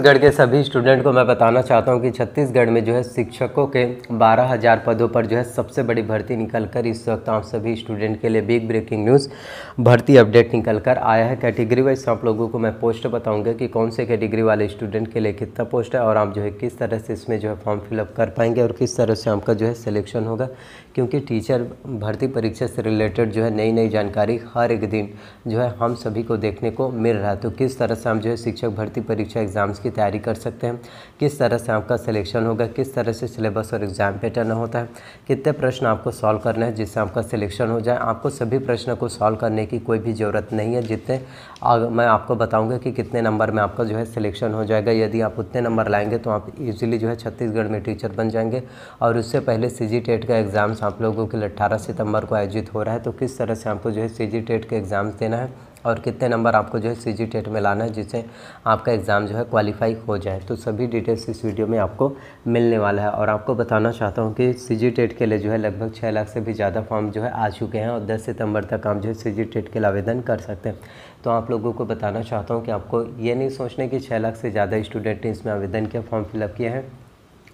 छत्तीसगढ़ के सभी स्टूडेंट को मैं बताना चाहता हूं कि छत्तीसगढ़ में जो है शिक्षकों के 12,000 पदों पर जो है सबसे बड़ी भर्ती निकल कर इस वक्त आप सभी स्टूडेंट के लिए बिग ब्रेकिंग न्यूज़ भर्ती अपडेट निकल कर आया है कैटेगरी वाइज आप लोगों को मैं पोस्ट बताऊंगा कि कौन से कैटेगरी वाले स्टूडेंट के लिए कितना पोस्ट है और आप जो है किस तरह से इसमें जो है फॉर्म फिलअप कर पाएंगे और किस तरह से आपका जो है सिलेक्शन होगा क्योंकि टीचर भर्ती परीक्षा से रिलेटेड जो है नई नई जानकारी हर एक दिन जो है हम सभी को देखने को मिल रहा है तो किस तरह से हम जो है शिक्षक भर्ती परीक्षा एग्ज़ाम्स की की तैयारी कर सकते हैं किस तरह से आपका सिलेक्शन होगा किस तरह से सिलेबस और एग्ज़ाम पैटर्न होता है कितने प्रश्न आपको सॉल्व करने हैं जिससे आपका सिलेक्शन हो जाए आपको सभी प्रश्न को सॉल्व करने की कोई भी ज़रूरत नहीं है जितने मैं आपको बताऊँगा कि कितने नंबर में आपका जो है सिलेक्शन हो जाएगा यदि आप उतने नंबर लाएंगे तो आप ईजिली जो है छत्तीसगढ़ में टीचर बन जाएंगे और उससे पहले सी जी टेट का एग्ज़ाम्स आप लोगों के लिए अट्ठारह सितंबर को आयोजित हो रहा है तो किस तरह से आपको जो है सी जी टेट के एग्ज़ाम्स देना है और कितने नंबर आपको जो है सी जी टेट में लाना है जिससे आपका एग्ज़ाम जो है क्वालिफाई हो जाए तो सभी डिटेल्स इस वीडियो में आपको मिलने वाला है और आपको बताना चाहता हूँ कि सी जी टेट के लिए जो है लगभग छः लाख से भी ज़्यादा फॉर्म जो है आ चुके हैं और दस सितंबर तक आप जो है सी जी टेट के लिए आवेदन कर सकते हैं तो आप लोगों को बताना चाहता हूँ कि आपको ये नहीं सोचना कि छः लाख से ज़्यादा स्टूडेंट ने इसमें आवेदन किया फॉर्म फिलअप किया है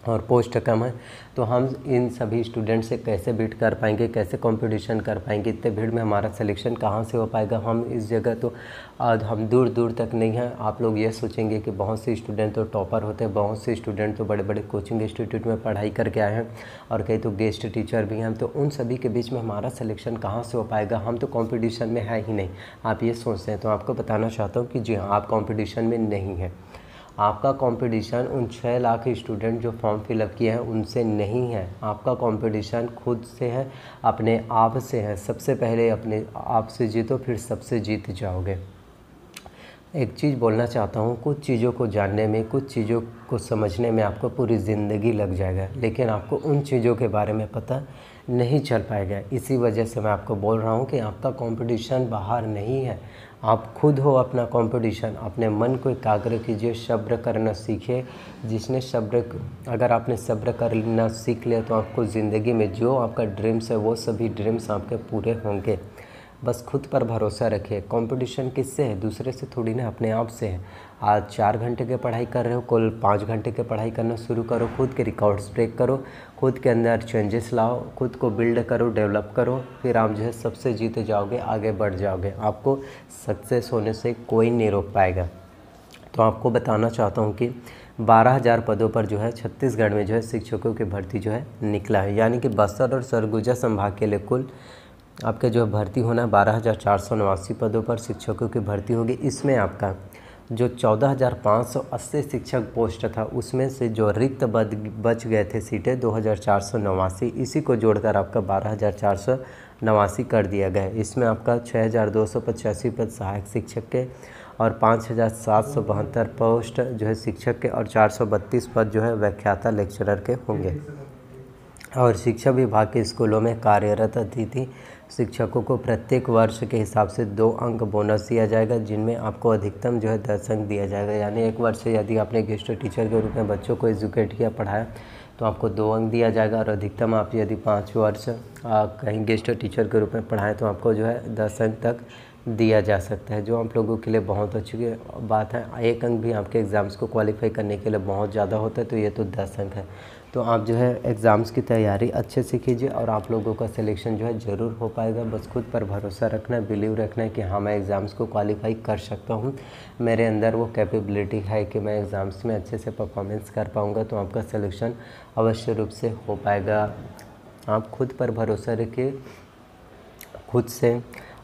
और पोस्ट कम है तो हम इन सभी स्टूडेंट से कैसे बीट कर पाएंगे कैसे कंपटीशन कर पाएंगे इतने भीड़ में हमारा सिलेक्शन कहाँ से हो पाएगा हम इस जगह तो आज हम दूर दूर तक नहीं हैं आप लोग ये सोचेंगे कि बहुत से स्टूडेंट तो टॉपर होते हैं बहुत से स्टूडेंट तो बड़े बड़े कोचिंग इंस्टीट्यूट में पढ़ाई करके आए हैं और कई तो गेस्ट टीचर भी हैं तो उन सभी के बीच में हमारा सिलेक्शन कहाँ से हो पाएगा हम तो कॉम्पिटिशन में है ही नहीं आप ये सोचते हैं तो आपको बताना चाहता हूँ कि जी हाँ आप कॉम्पिटिशन में नहीं हैं आपका कंपटीशन उन छः लाख स्टूडेंट जो फॉर्म फिलअप किए हैं उनसे नहीं है आपका कंपटीशन खुद से है अपने आप से है सबसे पहले अपने आप से जीतो फिर सबसे जीत जाओगे एक चीज़ बोलना चाहता हूँ कुछ चीज़ों को जानने में कुछ चीज़ों को समझने में आपको पूरी ज़िंदगी लग जाएगा लेकिन आपको उन चीज़ों के बारे में पता नहीं चल पाएगा इसी वजह से मैं आपको बोल रहा हूँ कि आपका कंपटीशन बाहर नहीं है आप खुद हो अपना कंपटीशन अपने मन को एकाग्र कीजिए शब्र करना सीखिए जिसने शब्र अगर आपने शब्र करना सीख लिया तो आपको ज़िंदगी में जो आपका ड्रीम्स है वो सभी ड्रीम्स आपके पूरे होंगे बस खुद पर भरोसा रखिए कंपटीशन किससे है दूसरे से थोड़ी ना अपने आप से है आज चार घंटे की पढ़ाई कर रहे हो कल पाँच घंटे की पढ़ाई करना शुरू करो खुद के रिकॉर्ड्स ब्रेक करो खुद के अंदर चेंजेस लाओ खुद को बिल्ड करो डेवलप करो फिर आप जो है सबसे जीते जाओगे आगे बढ़ जाओगे आपको सक्सेस होने से कोई नहीं रोक पाएगा तो आपको बताना चाहता हूँ कि 12,000 पदों पर जो है छत्तीसगढ़ में जो है शिक्षकों की भर्ती जो है निकला है यानी कि बस्तर और सरगुजा संभाग के लिए कुल आपका जो भर्ती होना बारह हज़ार चार सौ नवासी पदों पर शिक्षकों की भर्ती होगी इसमें आपका जो चौदह हज़ार पाँच सौ अस्सी शिक्षक पोस्ट था उसमें से जो रिक्त बद बच गए थे सीटें दो हज़ार चार सौ नवासी इसी को जोड़कर आपका बारह हज़ार चार सौ नवासी कर दिया गया इसमें आपका छः हज़ार दो सौ पचासी पद सहायक शिक्षक के और पाँच हज़ार सात सौ बहत्तर पोस्ट जो है शिक्षक के और चार सौ बत्तीस पद जो है व्याख्याता लेक्चरर के होंगे और शिक्षा विभाग के स्कूलों में कार्यरत अतिथि शिक्षकों को प्रत्येक वर्ष के हिसाब से दो अंक बोनस दिया जाएगा जिनमें आपको अधिकतम जो है दस अंक दिया जाएगा यानी एक वर्ष यदि आपने गेस्ट टीचर के रूप में बच्चों को एजुकेट किया पढ़ाया तो आपको दो अंक दिया जाएगा और अधिकतम आप यदि पाँच वर्ष कहीं गेस्ट टीचर के रूप में पढ़ाएँ तो आपको जो है दस अंक तक दिया जा सकता है जो आप लोगों के लिए बहुत अच्छी बात है एक अंक भी आपके एग्ज़ाम्स को क्वालिफाई करने के लिए बहुत ज़्यादा होता है तो ये तो दस अंक है तो आप जो है एग्ज़ाम्स की तैयारी अच्छे से कीजिए और आप लोगों का सिलेक्शन जो है ज़रूर हो पाएगा बस खुद पर भरोसा रखना है बिलीव रखना है कि हाँ मैं एग्ज़ाम्स को क्वालिफाई कर सकता हूँ मेरे अंदर वो कैपेबिलिटी है कि मैं एग्ज़ाम्स में अच्छे से परफॉर्मेंस कर पाऊँगा तो आपका सिलेक्शन अवश्य रूप से हो पाएगा आप खुद पर भरोसा रखिए खुद से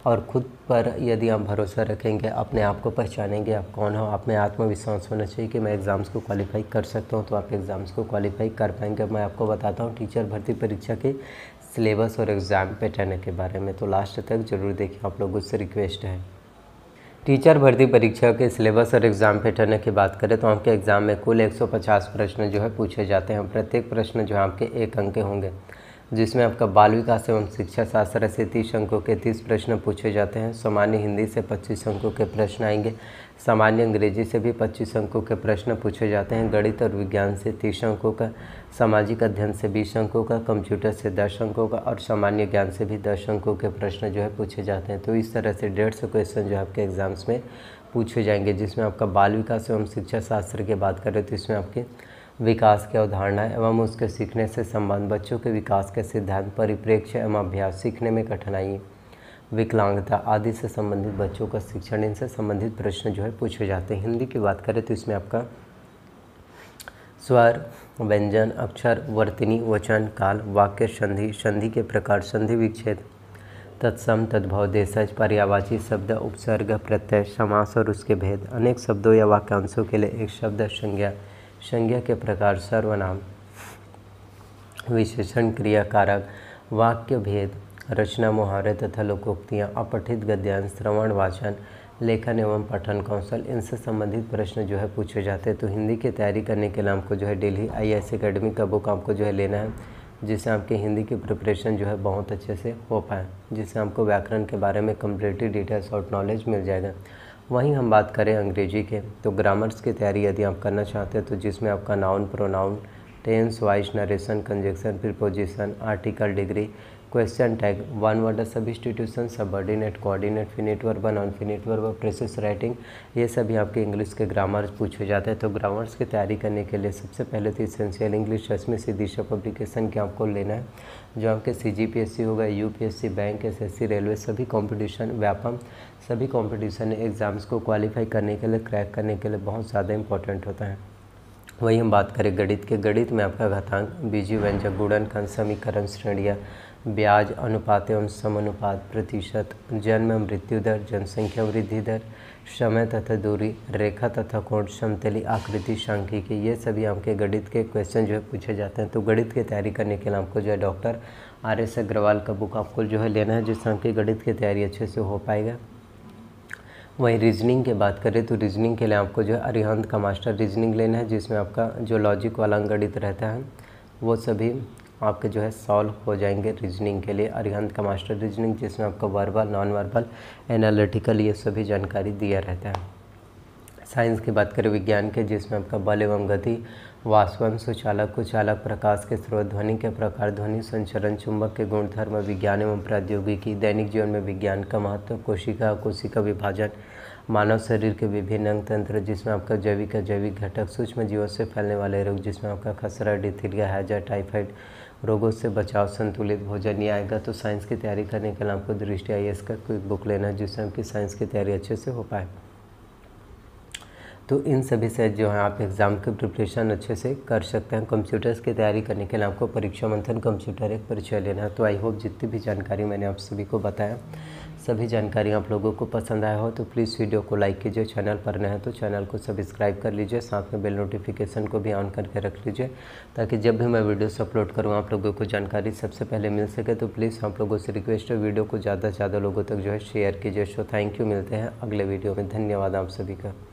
और ख़ुद पर यदि आप भरोसा रखेंगे अपने आप को पहचानेंगे आप कौन हो आप में आत्मविश्वास होना चाहिए कि मैं एग्ज़ाम्स को क्वालिफाई कर सकता हूँ तो आप एग्ज़ाम्स को क्वालिफाई कर पाएंगे मैं आपको बताता हूँ टीचर भर्ती परीक्षा के सिलेबस और एग्ज़ाम पैटर्न के बारे में तो लास्ट तक ज़रूर देखें आप लोगों से रिक्वेस्ट है टीचर भर्ती परीक्षा के सिलेबस और एग्ज़ाम पैटर्न की बात करें तो आपके एग्ज़ाम में कुल 150 प्रश्न जो है पूछे जाते हैं प्रत्येक प्रश्न जो है आपके एक अंक के होंगे जिसमें आपका बाल विकास एवं शिक्षा शास्त्र से तीस अंकों के तीस प्रश्न पूछे जाते हैं सामान्य हिंदी से पच्चीस अंकों के प्रश्न आएंगे सामान्य अंग्रेजी से भी पच्चीस अंकों के प्रश्न पूछे जाते हैं गणित और विज्ञान से तीस अंकों का सामाजिक अध्ययन से बीस अंकों का कंप्यूटर से दस अंकों का और सामान्य ज्ञान से भी दस अंकों के प्रश्न जो है पूछे जाते हैं तो इस तरह से डेढ़ सौ क्वेश्चन जो आपके एग्ज़ाम्स में पूछे जाएंगे जिसमें आपका बाल विकास एवं शिक्षा शास्त्र की बात करें तो इसमें आपके विकास की अवधारणा एवं उसके सीखने से संबंध बच्चों के विकास के सिद्धांत परिप्रेक्ष्य एवं अभ्यास सीखने में कठिनाई विकलांगता आदि से संबंधित बच्चों का शिक्षण इनसे संबंधित प्रश्न जो है पूछे जाते हैं हिंदी की बात करें तो इसमें आपका स्वर व्यंजन अक्षर वर्तनी वचन काल वाक्य संधि संधि के प्रकार संधि विच्छेद तत्सम तद्भव देशज पर्यावाची शब्द उपसर्ग प्रत्यय समास और उसके भेद अनेक शब्दों या वाक्यांशों के लिए एक शब्द संज्ञा संज्ञा के प्रकार सर्वनाम विशेषण क्रिया कारक वाक्य भेद रचना मुहावरे तथा लोकोक्तियाँ अपठित गद्यांश श्रवण वाचन लेखन एवं पठन कौशल इनसे संबंधित प्रश्न जो है पूछे जाते हैं तो हिंदी की तैयारी करने के लिए आपको जो है डेली आई एस अकेडमी का बुक आपको जो है लेना है जिससे आपके हिंदी की प्रिपरेशन जो है बहुत अच्छे से हो पाए जिससे आपको व्याकरण के बारे में कम्प्लीटली डिटेल्स और नॉलेज मिल जाएगा वहीं हम बात करें अंग्रेजी के तो ग्रामर्स की तैयारी यदि आप करना चाहते हैं तो जिसमें आपका noun pronoun tense voice narration conjunction preposition article degree question tag one word subordinate coordinate finite verb non finite verb precis writing ये सभी आपके इंग्लिश के ग्रामर्स पूछे जाते हैं तो ग्रामर्स की तैयारी करने के लिए सबसे पहले तो इसेंशियल इंग्लिश रश्मि से दिशा पब्लिकेशन के आपको लेना है जो आपके सी जी पी एस सी होगा U P S C bank S S C railway सभी कॉम्पिटिशन व्यापम सभी कॉम्पिटिशन एग्ज़ाम्स को क्वालिफाई करने के लिए क्रैक करने के लिए बहुत ज़्यादा इंपॉर्टेंट होता है वही हम बात करें गणित के गणित में आपका घातांक बीजी व्यंजक गुणन कंसमीकरण श्रेणियाँ ब्याज अनुपात एवं समानुपात प्रतिशत जन्म मृत्यु दर जनसंख्या वृद्धि दर समय तथा दूरी रेखा तथा कोण समतली आकृति सांख्यिकी ये सभी आपके गणित के क्वेश्चन जो है पूछे जाते हैं तो गणित की तैयारी करने के लिए आपको जो है डॉक्टर आर एस अग्रवाल का बुक आपको जो है लेना है जिससे आपके गणित की तैयारी अच्छे से हो पाएगा वहीं रीजनिंग की बात करें तो रीजनिंग के लिए आपको जो है अरिहंत का मास्टर रीजनिंग लेना है जिसमें आपका जो लॉजिक वाला गणित रहता है वो सभी आपके जो है सॉल्व हो जाएंगे रीजनिंग के लिए अरिहंत का मास्टर रीजनिंग जिसमें आपको वर्बल नॉन वर्बल एनालिटिकल ये सभी जानकारी दिया रहता है साइंस की बात करें विज्ञान के जिसमें आपका बल एवं गति वाष्पन सुचालक कुचालक प्रकाश के स्रोत ध्वनि के प्रकार ध्वनि संचरण चुंबक के गुणधर्म विज्ञान एवं प्रौद्योगिकी दैनिक जीवन में विज्ञान का महत्व कोशिका कोशिका विभाजन मानव शरीर के विभिन्न अंग तंत्र जिसमें आपका जैविक जैविक घटक सूक्ष्म जीवों से फैलने वाले रोग जिसमें आपका खसरा डिथिरिया हैजा टाइफाइड रोगों से बचाव संतुलित भोजन नहीं आएगा तो साइंस की तैयारी करने के लिए आपको दृष्टि आई एस का क्विक बुक लेना जिससे आपकी साइंस की तैयारी अच्छे से हो पाए तो इन सभी से जो है आप एग्ज़ाम की प्रिपरेशन अच्छे से कर सकते हैं कंप्यूटर्स की तैयारी करने के लिए आपको परीक्षा मंथन कंप्यूटर एक परिचय लेना है तो आई होप जितनी भी जानकारी मैंने आप सभी को बताया सभी जानकारी आप लोगों को पसंद आया हो तो प्लीज़ वीडियो को लाइक कीजिए चैनल पर नए तो चैनल को सब्सक्राइब कर लीजिए साथ में बेल नोटिफिकेशन को भी ऑन करके रख लीजिए ताकि जब भी मैं वीडियोस अपलोड करूँ आप लोगों को जानकारी सबसे पहले मिल सके तो प्लीज़ आप लोगों से रिक्वेस्ट है वीडियो को ज़्यादा से ज़्यादा लोगों तक जो है शेयर कीजिए सो थैंक यू मिलते हैं अगले वीडियो में धन्यवाद आप सभी का